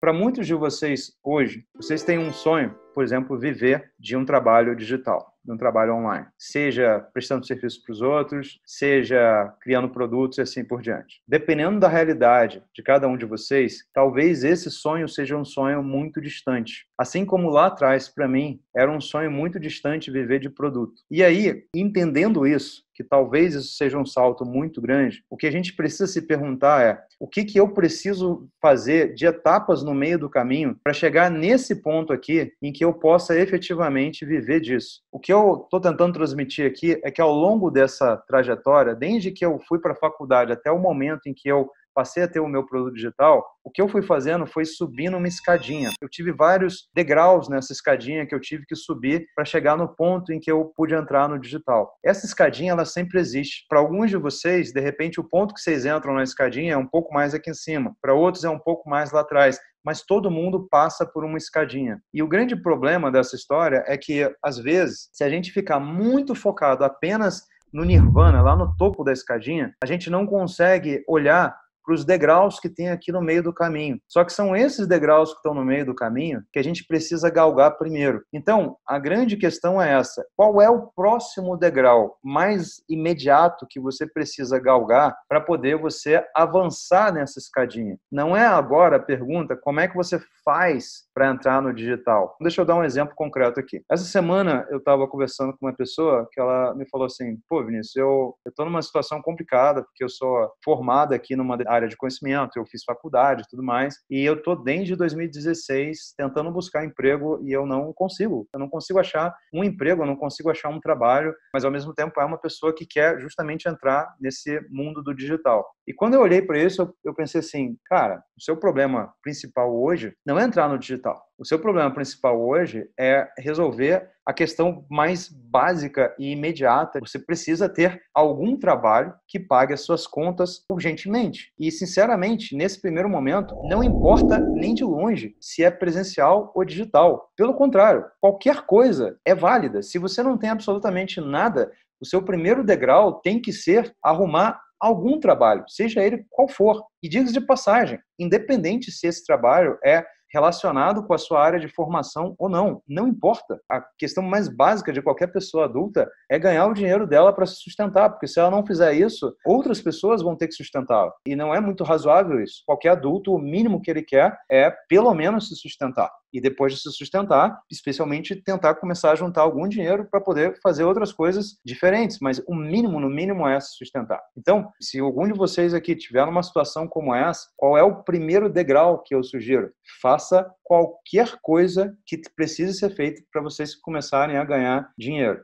Para muitos de vocês hoje, vocês têm um sonho por exemplo, viver de um trabalho digital, de um trabalho online, seja prestando serviço para os outros, seja criando produtos e assim por diante. Dependendo da realidade de cada um de vocês, talvez esse sonho seja um sonho muito distante. Assim como lá atrás, para mim, era um sonho muito distante viver de produto. E aí, entendendo isso, que talvez isso seja um salto muito grande, o que a gente precisa se perguntar é o que, que eu preciso fazer de etapas no meio do caminho para chegar nesse ponto aqui em que eu possa efetivamente viver disso. O que eu estou tentando transmitir aqui é que ao longo dessa trajetória, desde que eu fui para a faculdade até o momento em que eu passei a ter o meu produto digital, o que eu fui fazendo foi subindo uma escadinha. Eu tive vários degraus nessa escadinha que eu tive que subir para chegar no ponto em que eu pude entrar no digital. Essa escadinha ela sempre existe. Para alguns de vocês, de repente o ponto que vocês entram na escadinha é um pouco mais aqui em cima, para outros é um pouco mais lá atrás mas todo mundo passa por uma escadinha. E o grande problema dessa história é que, às vezes, se a gente ficar muito focado apenas no nirvana, lá no topo da escadinha, a gente não consegue olhar para os degraus que tem aqui no meio do caminho. Só que são esses degraus que estão no meio do caminho que a gente precisa galgar primeiro. Então, a grande questão é essa: qual é o próximo degrau mais imediato que você precisa galgar para poder você avançar nessa escadinha? Não é agora a pergunta como é que você faz para entrar no digital. Deixa eu dar um exemplo concreto aqui. Essa semana eu estava conversando com uma pessoa que ela me falou assim: pô, Vinícius, eu estou numa situação complicada porque eu sou formada aqui numa área de conhecimento, eu fiz faculdade e tudo mais, e eu tô desde 2016 tentando buscar emprego e eu não consigo. Eu não consigo achar um emprego, eu não consigo achar um trabalho, mas ao mesmo tempo é uma pessoa que quer justamente entrar nesse mundo do digital. E quando eu olhei para isso, eu, eu pensei assim, cara, o seu problema principal hoje não é entrar no digital. O seu problema principal hoje é resolver a questão mais básica e imediata. Você precisa ter algum trabalho que pague as suas contas urgentemente. E, sinceramente, nesse primeiro momento, não importa nem de longe se é presencial ou digital. Pelo contrário, qualquer coisa é válida. Se você não tem absolutamente nada, o seu primeiro degrau tem que ser arrumar algum trabalho, seja ele qual for. E diga de passagem, independente se esse trabalho é relacionado com a sua área de formação ou não. Não importa. A questão mais básica de qualquer pessoa adulta é ganhar o dinheiro dela para se sustentar, porque se ela não fizer isso, outras pessoas vão ter que sustentá-la. E não é muito razoável isso. Qualquer adulto, o mínimo que ele quer é, pelo menos, se sustentar e depois de se sustentar, especialmente tentar começar a juntar algum dinheiro para poder fazer outras coisas diferentes, mas o mínimo, no mínimo, é se sustentar. Então, se algum de vocês aqui tiver uma situação como essa, qual é o primeiro degrau que eu sugiro? Faça qualquer coisa que precise ser feita para vocês começarem a ganhar dinheiro.